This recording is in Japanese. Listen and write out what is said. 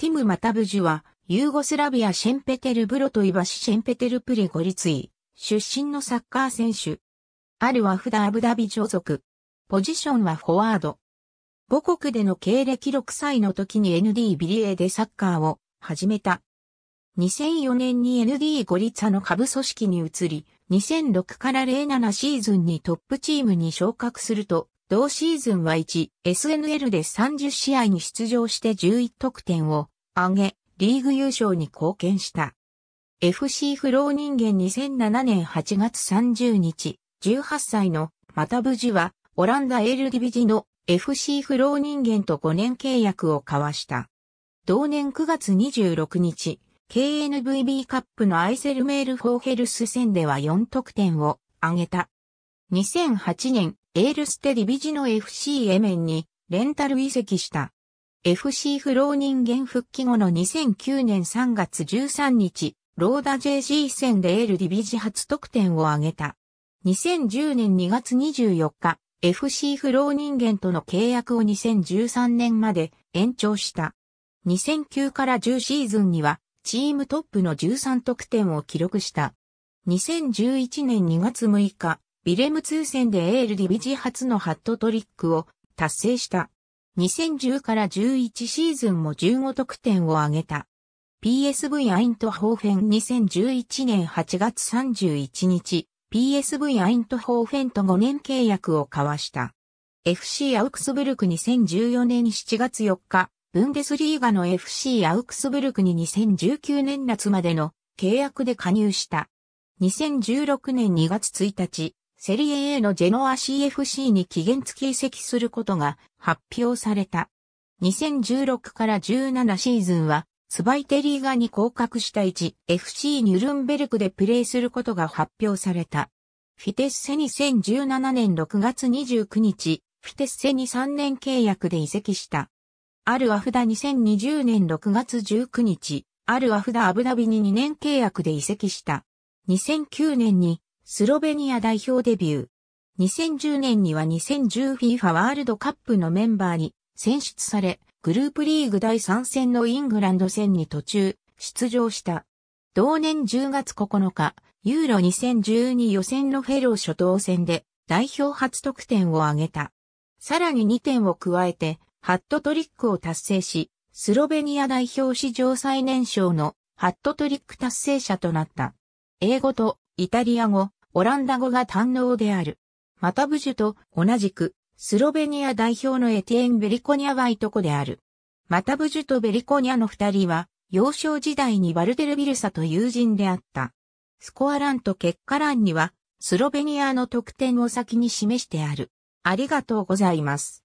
ティム・マタブジュは、ユーゴスラビア・シェンペテルブロトイバシ・シェンペテルプリゴリツイ、出身のサッカー選手。アルはフダ・アブダビ所属。ポジションはフォワード。母国での経歴6歳の時に ND ビリエでサッカーを始めた。2004年に ND ゴリツァの下部組織に移り、2006から07シーズンにトップチームに昇格すると、同シーズンは 1SNL で30試合に出場して11得点を上げ、リーグ優勝に貢献した。FC フロー人間2007年8月30日、18歳のマタブジは、オランダエールディビジの FC フロー人間と5年契約を交わした。同年9月26日、KNVB カップのアイセルメール・フォーヘルス戦では4得点を挙げた。2008年エールステディビジの FC エメンにレンタル移籍した。FC フロー人間復帰後の2009年3月13日、ローダ JG 戦でエールディビジ初得点を挙げた。2010年2月24日、FC フロー人間との契約を2013年まで延長した。2009から10シーズンには、チームトップの13得点を記録した。2011年2月6日、ビレム通戦でエールディビジ初のハットトリックを達成した。2010から11シーズンも15得点を挙げた。PSV アイントホーフェン2011年8月31日、PSV アイントホーフェンと5年契約を交わした。FC アウクスブルク2014年7月4日、ブンデスリーガの FC アウクスブルクに2019年夏までの契約で加入した。2016年2月1日、セリエ A のジェノア CFC に期限付き移籍することが発表された。2016から17シーズンは、スバイテリーガに降格した 1FC ニュルンベルクでプレーすることが発表された。フィテッセ2017年6月29日、フィテッセに3年契約で移籍した。アルアフダ2020年6月19日、アルアフダアブダビに2年契約で移籍した。2009年にスロベニア代表デビュー。2010年には 2010FIFA ワールドカップのメンバーに選出され、グループリーグ第3戦のイングランド戦に途中出場した。同年10月9日、ユーロ2012予選のフェロー初等戦で代表初得点を挙げた。さらに2点を加えて、ハットトリックを達成し、スロベニア代表史上最年少のハットトリック達成者となった。英語とイタリア語、オランダ語が堪能である。マタブジュと同じく、スロベニア代表のエティエン・ベリコニャはいとこである。マタブジュとベリコニャの二人は、幼少時代にバルデルビルサと友人であった。スコアランと結果欄には、スロベニアの得点を先に示してある。ありがとうございます。